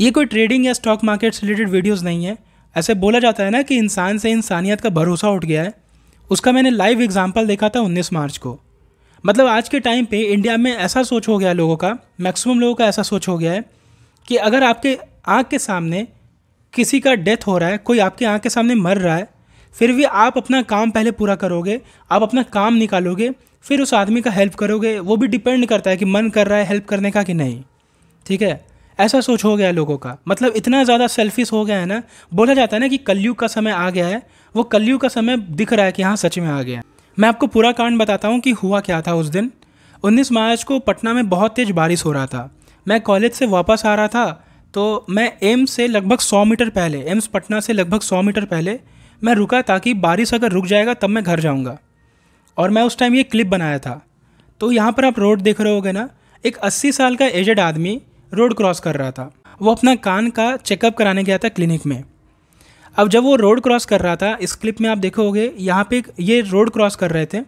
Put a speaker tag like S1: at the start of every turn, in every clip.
S1: ये कोई ट्रेडिंग या स्टॉक मार्केट से रिलेटेड वीडियोज़ नहीं है ऐसे बोला जाता है ना कि इंसान से इंसानियत का भरोसा उठ गया है उसका मैंने लाइव एग्जाम्पल देखा था उन्नीस मार्च को मतलब आज के टाइम पे इंडिया में ऐसा सोच हो गया लोगों का मैक्सिमम लोगों का ऐसा सोच हो गया है कि अगर आपके आँख के सामने किसी का डेथ हो रहा है कोई आपके आँख के सामने मर रहा है फिर भी आप अपना काम पहले पूरा करोगे आप अपना काम निकालोगे फिर उस आदमी का हेल्प करोगे वो भी डिपेंड करता है कि मन कर रहा है हेल्प करने का कि नहीं ठीक है ऐसा सोच हो गया है लोगों का मतलब इतना ज़्यादा सेल्फिश हो गया है ना बोला जाता है ना कि कलयुग का समय आ गया है वो कलयुग का समय दिख रहा है कि हाँ सच में आ गया है मैं आपको पूरा कांड बताता हूँ कि हुआ क्या था उस दिन 19 मार्च को पटना में बहुत तेज़ बारिश हो रहा था मैं कॉलेज से वापस आ रहा था तो मैं एम्स से लगभग सौ मीटर पहले एम्स पटना से लगभग सौ मीटर पहले मैं रुका ताकि बारिश अगर रुक जाएगा तब मैं घर जाऊँगा और मैं उस टाइम ये क्लिप बनाया था तो यहाँ पर आप रोड देख रहे हो ना एक अस्सी साल का एजड आदमी रोड क्रॉस कर रहा था वो अपना कान का चेकअप कराने गया था क्लिनिक में अब जब वो रोड क्रॉस कर रहा था इस क्लिप में आप देखोगे यहाँ पे ये रोड क्रॉस कर रहे थे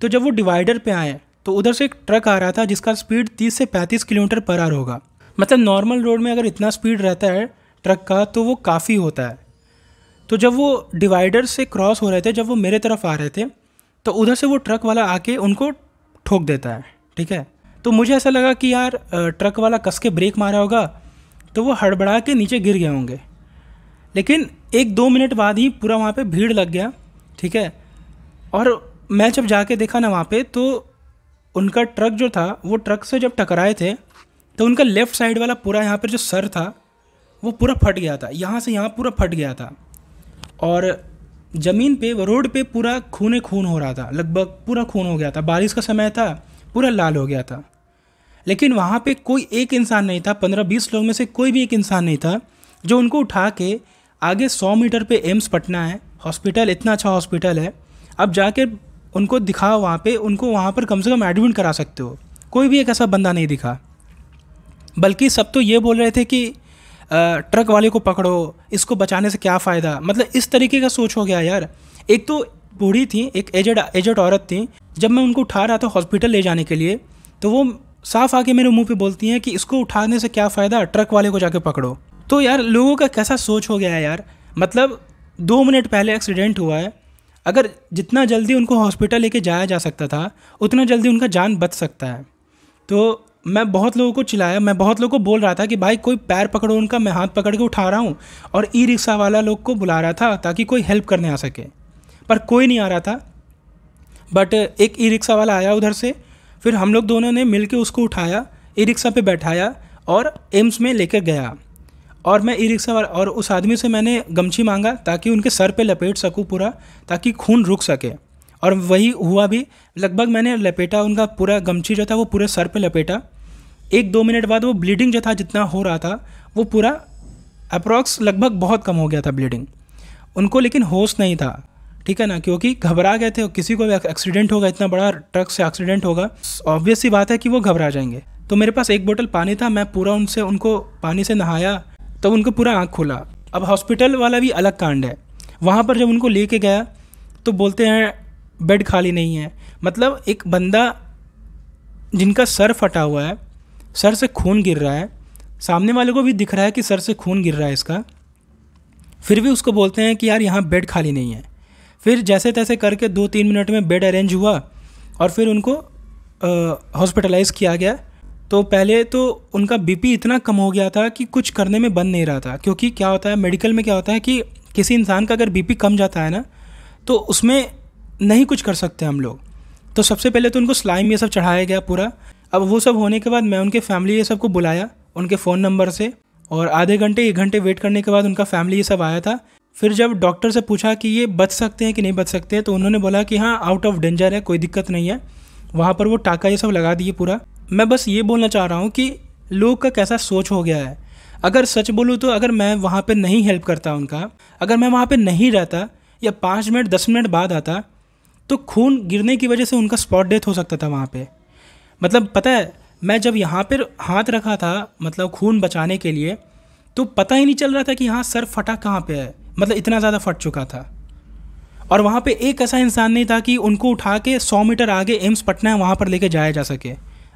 S1: तो जब वो डिवाइडर पे आए तो उधर से एक ट्रक आ रहा था जिसका स्पीड 30 से 35 किलोमीटर पर आर होगा मतलब नॉर्मल रोड में अगर इतना स्पीड रहता है ट्रक का तो वो काफ़ी होता है तो जब वो डिवाइडर से क्रॉस हो रहे थे जब वो मेरे तरफ आ रहे थे तो उधर से वो ट्रक वाला आके उनको ठोक देता है ठीक है तो मुझे ऐसा लगा कि यार ट्रक वाला कस के ब्रेक मारा होगा तो वो हड़बड़ा के नीचे गिर गए होंगे लेकिन एक दो मिनट बाद ही पूरा वहाँ पे भीड़ लग गया ठीक है और मैं जब जाके देखा ना वहाँ पे तो उनका ट्रक जो था वो ट्रक से जब टकराए थे तो उनका लेफ़्ट साइड वाला पूरा यहाँ पर जो सर था वो पूरा फट गया था यहाँ से यहाँ पूरा फट गया था और ज़मीन पे रोड पे पूरा खूने खून हो रहा था लगभग पूरा खून हो गया था बारिश का समय था पूरा लाल हो गया था लेकिन वहाँ पे कोई एक इंसान नहीं था पंद्रह बीस लोग में से कोई भी एक इंसान नहीं था जो उनको उठा के आगे सौ मीटर पे एम्स पटना है हॉस्पिटल इतना अच्छा हॉस्पिटल है अब जाके उनको दिखाओ वहाँ पे उनको वहाँ पर कम से कम एडमिट करा सकते हो कोई भी एक ऐसा बंदा नहीं दिखा बल्कि सब तो ये बोल रहे थे कि ट्रक वाले को पकड़ो इसको बचाने से क्या फ़ायदा मतलब इस तरीके का सोच हो गया यार एक तो बूढ़ी थी एक एजड एजड औरत थी जब मैं उनको उठा रहा था हॉस्पिटल ले जाने के लिए तो वो साफ आके मेरे मुंह पे बोलती हैं कि इसको उठाने से क्या फ़ायदा ट्रक वाले को जाके पकड़ो तो यार लोगों का कैसा सोच हो गया है यार मतलब दो मिनट पहले एक्सीडेंट हुआ है अगर जितना जल्दी उनको हॉस्पिटल लेके जाया जा सकता था उतना जल्दी उनका जान बच सकता है तो मैं बहुत लोगों को चिल्लाया मैं बहुत लोगों को बोल रहा था कि भाई कोई पैर पकड़ो उनका मैं हाथ पकड़ के उठा रहा हूँ और ई रिक्शा वाला लोग को बुला रहा था ताकि कोई हेल्प करने आ सके पर कोई नहीं आ रहा था बट एक ई रिक्शा वाला आया उधर से फिर हम लोग दोनों ने मिलकर उसको उठाया ई रिक्शा पे बैठाया और एम्स में लेकर गया और मैं ई रिक्शा और उस आदमी से मैंने गमछी मांगा ताकि उनके सर पे लपेट सकूँ पूरा ताकि खून रुक सके और वही हुआ भी लगभग मैंने लपेटा उनका पूरा गमछी जो था वो पूरे सर पे लपेटा एक दो मिनट बाद वो ब्लीडिंग जो था जितना हो रहा था वो पूरा अप्रॉक्स लगभग बहुत कम हो गया था ब्लीडिंग उनको लेकिन होश नहीं था ठीक है ना क्योंकि घबरा गए थे किसी को एक्सीडेंट होगा इतना बड़ा ट्रक से एक्सीडेंट होगा ऑब्वियस सी बात है कि वो घबरा जाएंगे तो मेरे पास एक बोतल पानी था मैं पूरा उनसे उनको पानी से नहाया तब तो उनको पूरा आँख खोला अब हॉस्पिटल वाला भी अलग कांड है वहाँ पर जब उनको लेके गया तो बोलते हैं बेड खाली नहीं है मतलब एक बंदा जिनका सर फटा हुआ है सर से खून गिर रहा है सामने वाले को भी दिख रहा है कि सर से खून गिर रहा है इसका फिर भी उसको बोलते हैं कि यार यहाँ बेड खाली नहीं है फिर जैसे तैसे करके दो तीन मिनट में बेड अरेंज हुआ और फिर उनको हॉस्पिटलाइज किया गया तो पहले तो उनका बीपी इतना कम हो गया था कि कुछ करने में बन नहीं रहा था क्योंकि क्या होता है मेडिकल में क्या होता है कि किसी इंसान का अगर बीपी कम जाता है ना तो उसमें नहीं कुछ कर सकते हम लोग तो सबसे पहले तो उनको स्लाइम ये सब चढ़ाया गया पूरा अब वो सब होने के बाद मैं उनके फैमिली ये सब को बुलाया उनके फ़ोन नंबर से और आधे घंटे एक घंटे वेट करने के बाद उनका फैमिली ये सब आया था फिर जब डॉक्टर से पूछा कि ये बच सकते हैं कि नहीं बच सकते हैं तो उन्होंने बोला कि हाँ आउट ऑफ डेंजर है कोई दिक्कत नहीं है वहाँ पर वो टाका ये सब लगा दिए पूरा मैं बस ये बोलना चाह रहा हूँ कि लोग का कैसा सोच हो गया है अगर सच बोलूँ तो अगर मैं वहाँ पर नहीं हेल्प करता उनका अगर मैं वहाँ पर नहीं रहता या पाँच मिनट दस मिनट बाद आता तो खून गिरने की वजह से उनका स्पॉट डेथ हो सकता था वहाँ पर मतलब पता है मैं जब यहाँ पर हाथ रखा था मतलब खून बचाने के लिए तो पता ही नहीं चल रहा था कि हाँ सर फटा कहाँ पे है मतलब इतना ज़्यादा फट चुका था और वहाँ पे एक ऐसा इंसान नहीं था कि उनको उठा के सौ मीटर आगे एम्स पटना है वहाँ पर लेके जाया जा सके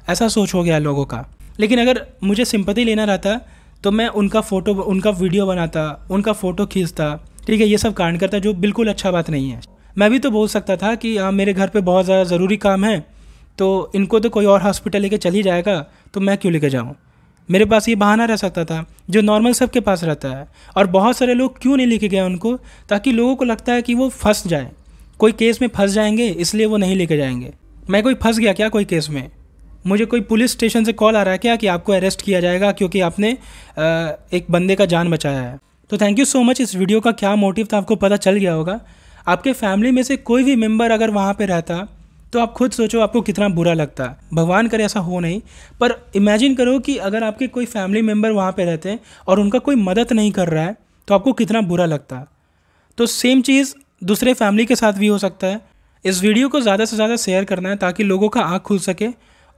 S1: ऐसा सोच हो गया लोगों का लेकिन अगर मुझे सिंपति लेना रहता तो मैं उनका फ़ोटो उनका वीडियो बनाता उनका फ़ोटो खींचता ठीक है ये सब कारण करता जो बिल्कुल अच्छा बात नहीं है मैं भी तो बोल सकता था कि हाँ मेरे घर पर बहुत ज़्यादा ज़रूरी काम है तो इनको तो कोई और हॉस्पिटल लेके चल ही जाएगा तो मैं क्यों लेके जाऊँ मेरे पास ये बहाना रह सकता था जो नॉर्मल सब के पास रहता है और बहुत सारे लोग क्यों नहीं लेके गए उनको ताकि लोगों को लगता है कि वो फंस जाए कोई केस में फंस जाएंगे इसलिए वो नहीं लेके जाएंगे मैं कोई फंस गया क्या कोई केस में मुझे कोई पुलिस स्टेशन से कॉल आ रहा है क्या कि आपको अरेस्ट किया जाएगा क्योंकि आपने एक बंदे का जान बचाया है तो थैंक यू सो मच इस वीडियो का क्या मोटिव था आपको पता चल गया होगा आपके फैमिली में से कोई भी मेम्बर अगर वहाँ पर रहता तो आप खुद सोचो आपको कितना बुरा लगता है भगवान करे ऐसा हो नहीं पर इमेजिन करो कि अगर आपके कोई फैमिली मेम्बर वहाँ पर रहते हैं और उनका कोई मदद नहीं कर रहा है तो आपको कितना बुरा लगता है तो सेम चीज़ दूसरे फैमिली के साथ भी हो सकता है इस वीडियो को ज़्यादा से ज़्यादा शेयर करना है ताकि लोगों का आँख खुल सके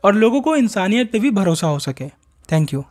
S1: और लोगों को इंसानियत पे भी भरोसा हो सके थैंक यू